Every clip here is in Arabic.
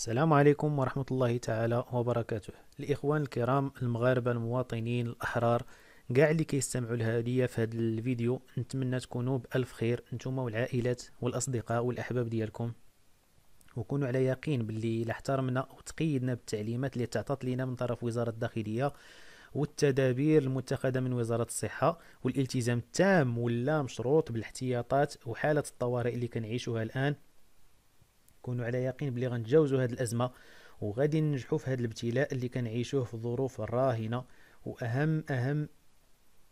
السلام عليكم ورحمة الله تعالى وبركاته الإخوان الكرام المغاربة المواطنين الأحرار كاع اللي كيستمعوا لهادية في هذا الفيديو نتمنى تكونوا بألف خير نتوما والعائلات والأصدقاء والأحباب ديالكم وكونوا على يقين باللي لاحترمنا احترمنا وتقيدنا بالتعليمات اللي تعطات لنا من طرف وزارة الداخلية والتدابير المتخذة من وزارة الصحة والالتزام التام ولا مشروط بالاحتياطات وحالة الطوارئ اللي كنعيشوها الآن كونوا على يقين بلي غنتجاوزوا هذه الازمه وغادي ننجحوا في هذا الابتلاء اللي كنعيشوه في الظروف الراهنه واهم اهم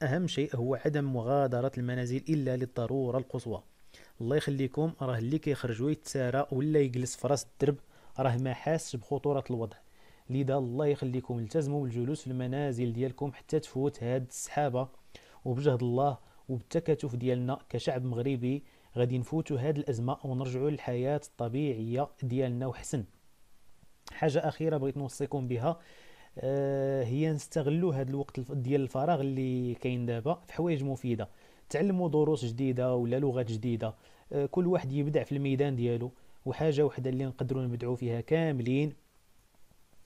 اهم شيء هو عدم مغادره المنازل الا للضروره القصوى الله يخليكم راه اللي كيخرجوا يتسارى ولا يجلس في راس الدرب راه ما حاسش بخطوره الوضع لذا الله يخليكم التزموا بالجلوس في المنازل ديالكم حتى تفوت هاد السحابه وبجهد الله وبالتكاتف ديالنا كشعب مغربي غادي نفوتوا هاد الازمه ونرجعوا للحياه الطبيعيه ديالنا وحسن حاجه اخيره بغيت نوصيكم بها آه هي نستغلوا هذا الوقت ديال الفراغ اللي كاين دابا في حوايج مفيده تعلموا دروس جديده ولا لغات جديده آه كل واحد يبدع في الميدان ديالو وحاجه وحده اللي نقدروا نبدعوا فيها كاملين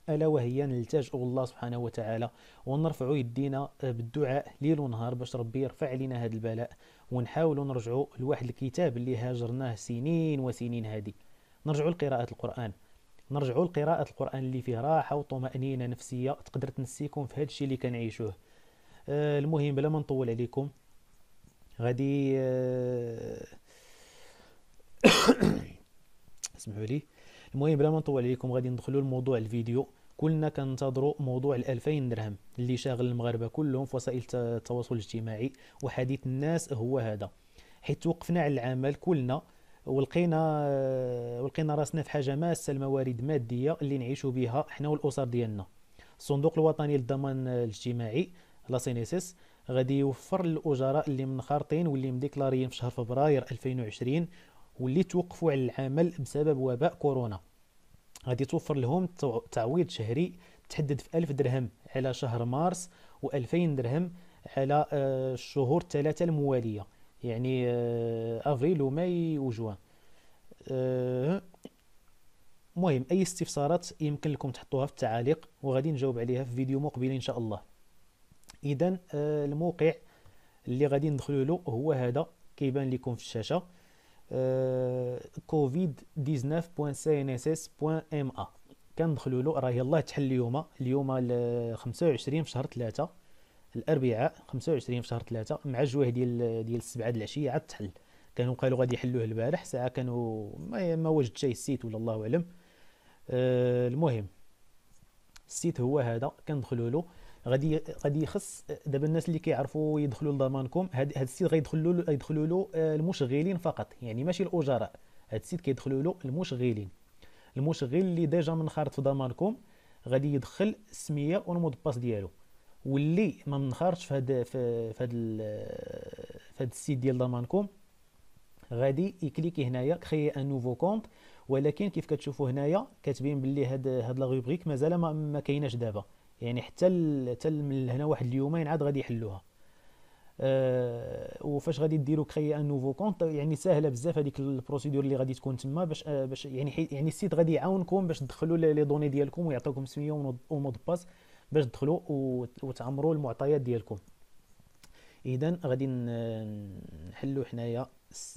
ألا وهي نلتجئ الله سبحانه وتعالى ونرفع يدينا بالدعاء ليل ونهار باش ربي يرفع علينا هذا البلاء ونحاول نرجع لواحد الكتاب اللي هاجرناه سنين وسنين هذه نرجع لقراءة القرآن نرجع لقراءة القرآن اللي فيه راحة وطمأنينة نفسية تقدر تنسيكم في هذا الشيء اللي كنعيشوه آه، المهم بلا ما نطول عليكم غادي آه اسمحوا لي المهم بلا ما نطول عليكم غادي ندخلوا لموضوع الفيديو كلنا كننتظروا موضوع ال2000 درهم اللي شاغل المغاربه كلهم في وسائل التواصل الاجتماعي وحديث الناس هو هذا حيت توقفنا على العمل كلنا ولقينا ولقينا راسنا في حاجه ماسه الموارد الماديه اللي نعيشوا بها حنا والاسر ديالنا الصندوق الوطني للضمان الاجتماعي لا سينيسيس غادي يوفر للاجراء اللي منخرطين واللي مديكلاريين في شهر فبراير 2020 واللي توقفوا على العمل بسبب وباء كورونا غادي توفر لهم تعويض شهري تحدد في 1000 درهم على شهر مارس و2000 درهم على آه، الشهور الثلاثه المواليه يعني آه، افريل وماي وجوان المهم آه، اي استفسارات يمكن لكم تحطوها في التعاليق وغادي نجاوب عليها في فيديو مقبل ان شاء الله اذا الموقع اللي غادي ندخلوا له هو هذا كيبان لكم في الشاشه آه، covid19.cnss.ma كندخلوا له راه يلاه تحل اليوم اليوم 25 في شهر 3 الاربعاء 25 في شهر 3 مع الجوه ديال ديال السبعه د العشيه عاد تحل كانوا قالوا غادي يحلوه البارح ساعه كانوا ما, ما وجد شي السيت ولا الله اعلم أه المهم السيت هو هذا كندخلوا له غادي غادي يخص دابا الناس اللي كيعرفوا يدخلوا لضمانكم هاد هاد السيت غيدخلوا له يدخلوا له آه، المشغلين فقط يعني ماشي الاجراء هاد السيت كيدخلوا له المشغلين المشغل اللي ديجا منخرط في ضمانكم غادي يدخل السميه والمود باس ديالو واللي ما منخرطش في هاد في هاد في هاد السيت ديال ضمانكم غادي يكليكي هنايا كري ان نوفو كونت ولكن كيف كتشوفوا هنايا كاتبين باللي هاد هاد لا روبريك مازال ما, ما كايناش دابا يعني حتى تل من هنا واحد اليومين عاد غادي يحلوها أه وفاش غادي ديروا كري ان نوفو كونت يعني ساهله بزاف هذيك البروسيدور اللي غادي تكون تما باش أه باش يعني يعني السيت غادي يعاونكم باش تدخلوا لي دوني ديالكم ويعطيكم سميه ومود باس باش تدخلوا وتعمروا المعطيات ديالكم اذا غادي نحلوا حنايا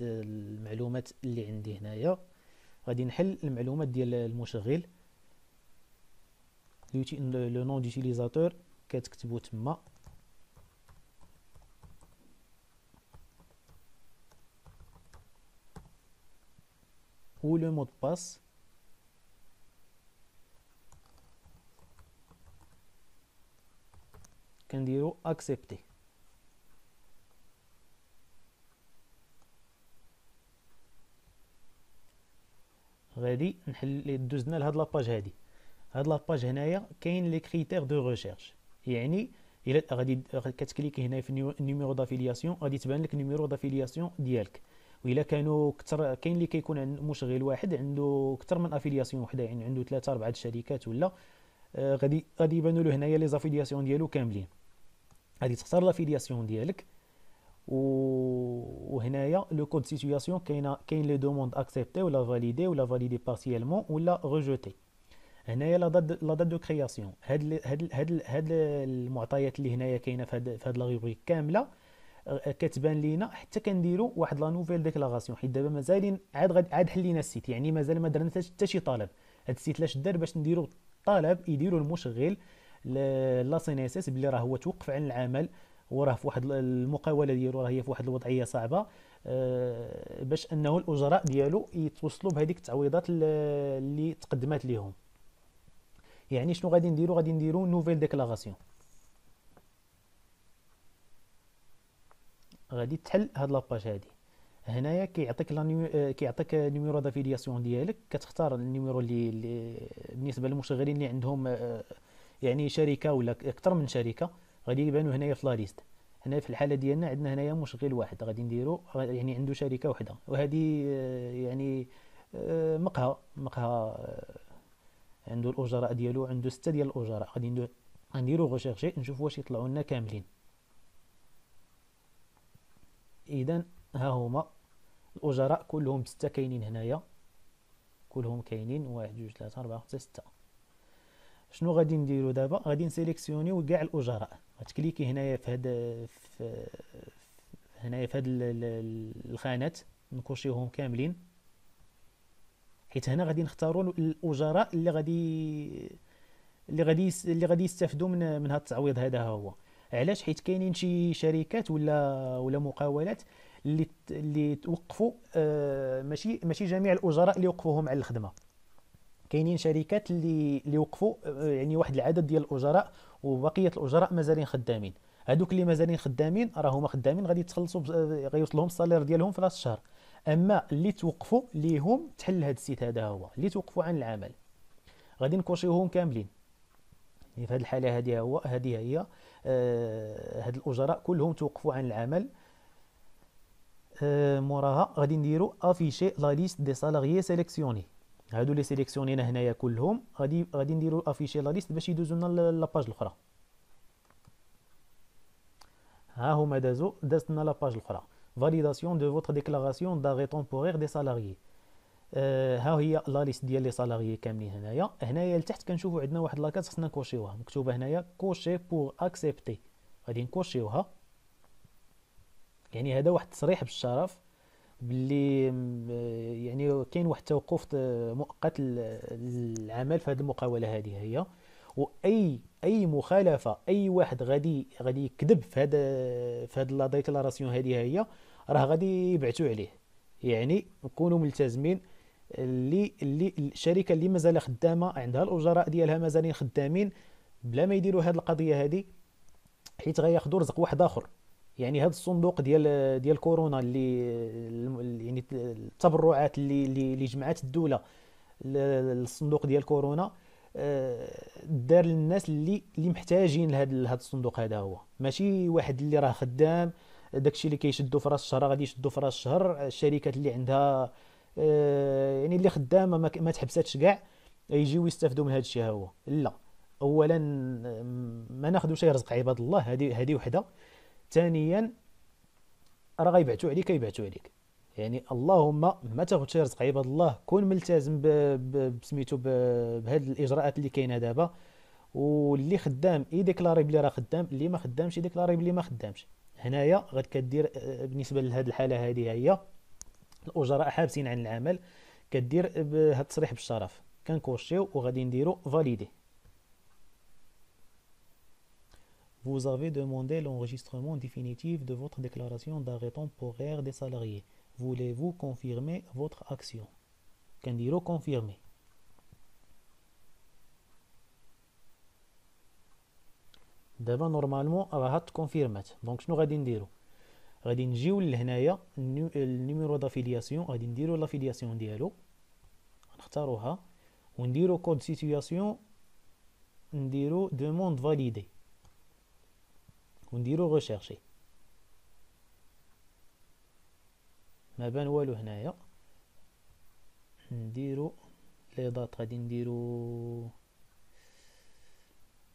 المعلومات اللي عندي هنايا غادي نحل المعلومات ديال المشغل لو نون ديتيليزاتور كتكتبو تما و لو مود باس كنديرو اكسبتي غادي نحل دوزنا لهاد لاباج هادي هاد لاباج هنايا كاين لي كريتير دو ريشيرش يعني الا غادي كتكليكي هنا في النيميرو دافيلياسيون غادي تبان لك النيميرو دافيلياسيون ديالك وإلا كانوا كثر كاين اللي كيكون عند مشغل واحد عنده اكثر من افيلياسيون وحده يعني عنده ثلاثه اربعه الشركات ولا آه غادي غادي يبانوا له هنايا لي زافيلياسيون ديالو كاملين غادي تختار لافيلياسيون ديالك و... وهنايا لو كود سيتوياسيون كاينه كاين لي دوموند اكسبتي ولا فاليدي ولا فاليدي بارسيالمون ولا ريجوتي هنايا لا داد لا دو كرياسيون هاد هاد هاد هاد المعطيات اللي هنايا كاينه في هاد في هاد لا روبريك كامله آه، كتبان لينا حتى كنديروا واحد لا نوفيل ديكلاراسيون حيت دابا مازالين عاد غد عاد حلينا السيت يعني مازال ما درنا حتى شي طلب هاد السيت لاش دار باش نديروا طلب يديروا المشغل لا سينيسيس اس اس بلي راه هو توقف عن العمل وراه في واحد المقاوله ديالو راه هي في واحد الوضعيه صعبه آه، باش انه الاجراء ديالو يتوصلوا بهذيك التعويضات اللي تقدمات ليهم يعني شنو غادي نديرو غادي نديرو نوفيل ديكلاراسيون غادي تحل هاد لاباج هادي هنايا كيعطيك لا آه، نيو... كيعطيك نيميرو دافيلياسيون ديالك كتختار النيميرو اللي, بالنسبه للمشغلين اللي عندهم آه، يعني شركه ولا اكثر من شركه غادي يبانو هنايا في لا ليست هنا في الحاله ديالنا عندنا هنايا مشغل واحد غادي نديرو يعني عنده شركه وحده وهذه آه، يعني مقهى مقهى عنده الاجراء ديالو عنده سته ديال الاجراء غادي نديرو غوشيرشي نشوف واش يطلعوا لنا كاملين اذا ها هما الاجراء كلهم سته كاينين هنايا كلهم كاينين واحد جوج ثلاثة أربعة خمسة ستة شنو غادي نديرو دابا غادي نسيليكسيونيو كاع الاجراء غتكليكي هنايا في هاد في هنايا في هاد الخانات نكوشيهم كاملين حيت هنا غادي نختاروا الاجراء اللي غادي اللي غادي اللي غادي يستافدوا من من هذا التعويض هذا هو علاش حيت كاينين شي شركات ولا ولا مقاولات اللي اللي توقفوا آه ماشي ماشي جميع الاجراء اللي وقفوهم على الخدمه كاينين شركات اللي اللي وقفوا آه، يعني واحد العدد ديال الاجراء وبقيه الاجراء مازالين خدامين هذوك اللي مازالين خدامين راهما خدامين غادي يتخلصوا آه، غيوصلهم لهم ديالهم في راس الشهر اما اللي توقفوا ليهم تحل هذا السيت هذا هو اللي توقفوا عن العمل غادي نكوشيوهم كاملين يعني في هذه الحاله هذه هو هذه هي آه هاد الاجراء كلهم توقفوا عن العمل آه موراها غادي نديرو افيشي لا ليست دي سالاريي سيليكسيوني هادو لي سيليكسيونينا هنايا كلهم غادي غادي نديرو افيشي لا ليست باش يدوزو لنا لاباج الاخرى ها هما دازو دازت لنا لاباج الاخرى فاليداسيون دو فوتر ديكلاراسيون داغي تومبوغيغ دي سالاريي ها هي لا ليست ديال لي سالاريي كاملين هنايا هنايا لتحت كنشوفو عندنا واحد لاكاس خصنا نكوشيوها مكتوبه هنايا كوشي بور اكسبتي غادي نكوشيوها يعني هذا واحد التصريح بالشرف باللي يعني كاين واحد التوقف آه، مؤقت للعمل في هذه المقاوله هذه هي واي اي مخالفه اي واحد غادي غادي يكذب في هذا في هذا لا ديكلاراسيون هذه هي راه غادي يبعثوا عليه يعني نكونوا ملتزمين اللي اللي الشركه اللي مازال خدامه عندها الاجراء ديالها مازالين خدامين بلا ما يديروا هذه القضيه هذه حيت غياخذوا رزق واحد اخر يعني هذا الصندوق ديال ديال كورونا اللي يعني التبرعات اللي اللي جمعات الدوله للصندوق ديال كورونا آه، دار للناس اللي اللي محتاجين لهذا الصندوق هذا هو ماشي واحد اللي راه خدام داكشي اللي كيشدو في راس الشهر غادي يشدو في راس الشهر الشركات اللي عندها آه، يعني اللي خدامه ما, تحبساتش كاع يجيو يستافدوا من هذا الشيء هو لا اولا ما ناخذوش رزق عباد الله هذه هذه وحده ثانيا راه غيبعثوا عليك يبعثوا عليك يعني اللهم ما تاخذ شي رزق عباد الله كون ملتزم بسميتو بهاد الاجراءات اللي كاينه دابا واللي خدام يديكلاري بلي راه خدام اللي ما خدامش يديكلاري بلي ما خدامش هنايا غاد كدير آه، بالنسبه لهاد الحاله هذه هي الاجراء حابسين عن العمل كدير بهاد التصريح بالشرف كنكوشيو وغادي نديرو فاليدي Vous avez demandé l'enregistrement définitif de votre déclaration d'arrêt temporaire des salariés. Voulez-vous confirmer votre action Kandiro confirmer. normalement, numéro le تكونفيرمات donc شنو غادي نديرو غادي نجيو لهنايا النيميرو دافيلياسيون غادي نديرو لافيلياسيون ديالو نختاروها ونديرو كود سيتوياسيون نديرو دوموند فاليدي ونديرو ريشيرشي ما بان والو هنايا نديرو لي دات غادي نديرو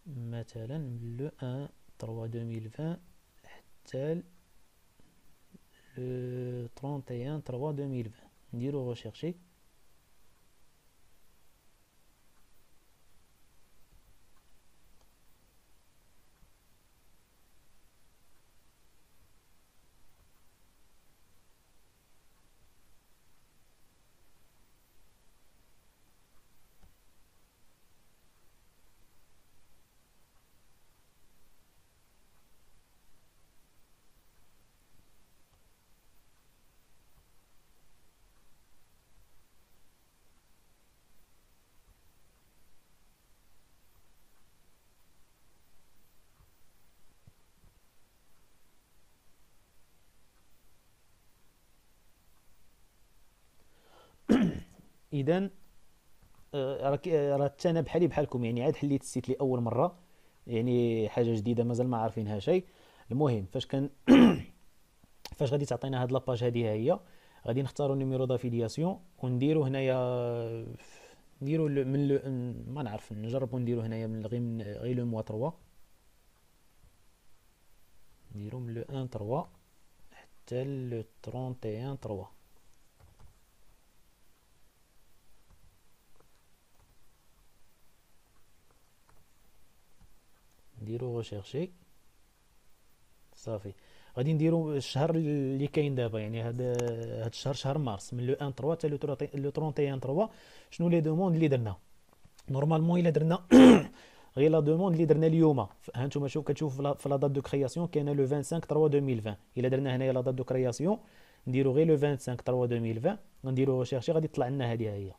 مثلا من لو 1 3 2020 حتى ل 31 3 2020 نديرو غوشيغشي اذا آه، آه، راه راك انا بحالي بحالكم يعني عاد حليت السيت لي اول مره يعني حاجه جديده مازال ما عارفينها شيء المهم فاش كان فاش غادي تعطينا هاد لاباج هادي ها هي غادي نختاروا نيميرو دافيلياسيون ونديروا هنايا نديروا من لو ما نعرف نجربوا نديروا هنايا من غير من غير لو موا 3 نديروا من لو 1 3 حتى لو 31 3 نديرو ريشيرشي صافي غادي نديرو الشهر اللي كاين دابا يعني هذا هاد الشهر شهر مارس من لو 1 3 حتى لو 31 3 شنو لي دوموند اللي درنا نورمالمون الا درنا غير لا دوموند اللي درنا اليوم ها نتوما شوف كتشوف في لا دات دو كرياسيون كاينه لو 25 3 2020 الا درنا هنايا لا دات دو كرياسيون نديرو غير لو 25 3 2020 غنديرو ريشيرشي غادي تطلع لنا هذه هي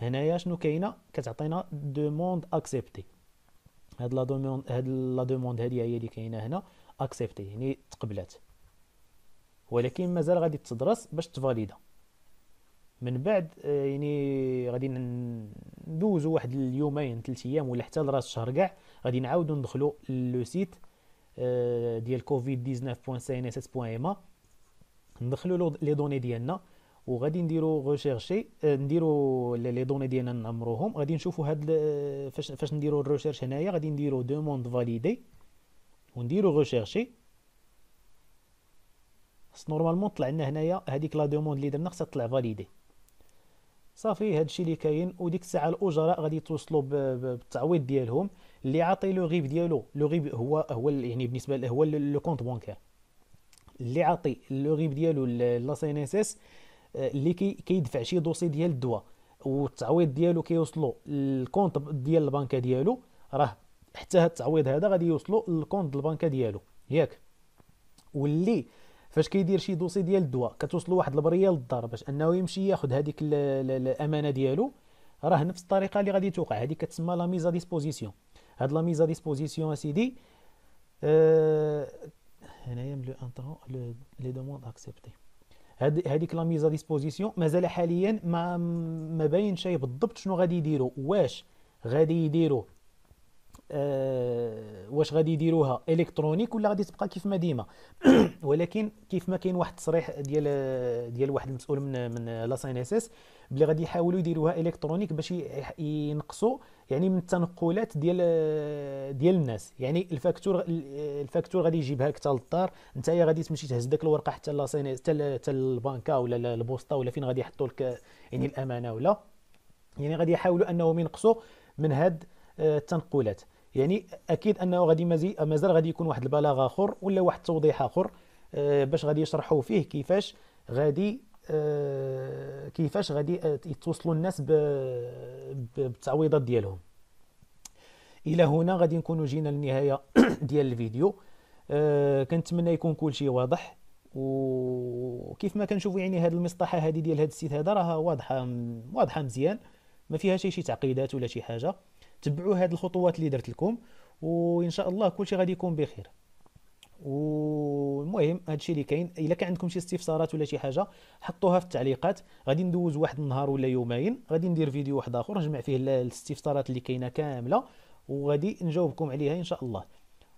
هنايا شنو كاينه كتعطينا دوموند اكسبتي هاد لا دوموند هاد لا دوموند هادي هي اللي كاينه هنا اكسبتي يعني تقبلات ولكن مازال غادي تدرس باش تفاليدا من بعد آه، يعني غادي ندوزو واحد اليومين ثلاث ايام ولا حتى لراس الشهر كاع غادي نعاودو ندخلو لو سيت آه، ديال كوفيد 19.cnss.ma ندخلو لي دوني ديالنا وغادي نديرو ريشيرشي نديرو لي دوني ديالنا نعمروهم غادي نشوفو هاد فاش فاش نديرو الريشيرش هنايا غادي نديرو دوموند فاليدي ونديرو ريشيرشي خص نورمالمون طلع لنا هنايا هذيك لا دوموند اللي درنا خصها تطلع فاليدي صافي هادشي اللي كاين وديك الساعه الاجراء غادي يتوصلوا بالتعويض ديالهم اللي عاطي لو غيب ديالو لو غيب هو هو يعني بالنسبه له هو لو كونت بونكار اللي عاطي لو غيب ديالو لا سي ان اس اس اللي كيدفع شي دوسي ديال الدواء والتعويض ديالو كيوصلو للكونت ديال البنكه ديالو راه حتى هاد التعويض هذا غادي يوصلو للكونت البنكه ديالو ياك واللي فاش كيدير شي دوسي ديال الدواء كتوصلو واحد البريه للدار باش انه يمشي ياخذ هذيك الامانه ديالو راه نفس الطريقه اللي غادي توقع هذه كتسمى لا ميزا ديسبوزيسيون هاد لا ميزا ديسبوزيسيون اسيدي آه، هنايا ملو انترون لي دوموند اكسبتي هاد هذيك لا ميزا ديسبوزيسيون مازال حاليا ما ما باين شي بالضبط شنو غادي يديروا واش غادي يديروا آه واش غادي يديروها الكترونيك ولا غادي تبقى كيف ما ديما ولكن كيف ما كاين واحد التصريح ديال ديال واحد المسؤول من من لا سي ان اس اس بلي غادي يحاولوا يديروها الكترونيك باش ينقصوا يعني من التنقلات ديال ديال الناس يعني الفاكتور الفاكتور غادي يجيبها لك حتى للدار انت غادي تمشي تهز داك الورقه حتى لاسين حتى حتى البنكه ولا البوسطه ولا فين غادي يحطوا لك يعني الامانه ولا يعني غادي يحاولوا انهم ينقصوا من هاد التنقلات يعني اكيد انه غادي مازال غادي يكون واحد البلاغ اخر ولا واحد التوضيح اخر باش غادي يشرحوا فيه كيفاش غادي آه، كيفاش غادي يتوصلوا الناس بالتعويضات ديالهم الى هنا غادي نكونوا جينا للنهايه ديال الفيديو أه كنتمنى يكون كل شيء واضح وكيف ما كنشوفوا يعني هذه المصطحه هذه ديال هذا السيت هذا راها واضحه واضحه مزيان ما فيها شي شي تعقيدات ولا شي حاجه تبعوا هذه الخطوات اللي درت لكم وان شاء الله كل شيء غادي يكون بخير و المهم هادشي اللي كاين الا كان عندكم شي استفسارات ولا شي حاجه حطوها في التعليقات غادي ندوز واحد النهار ولا يومين غادي ندير فيديو واحد اخر نجمع فيه الاستفسارات اللي كاينه كامله وغادي نجاوبكم عليها ان شاء الله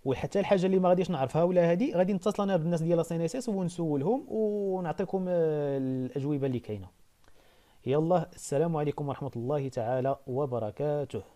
وحتى الحاجه اللي ما غاديش نعرفها ولا هذه غادي نتصل انا بالناس ديال السي ان اس اس ونسولهم ونعطيكم الاجوبه اللي كاينه يلا السلام عليكم ورحمه الله تعالى وبركاته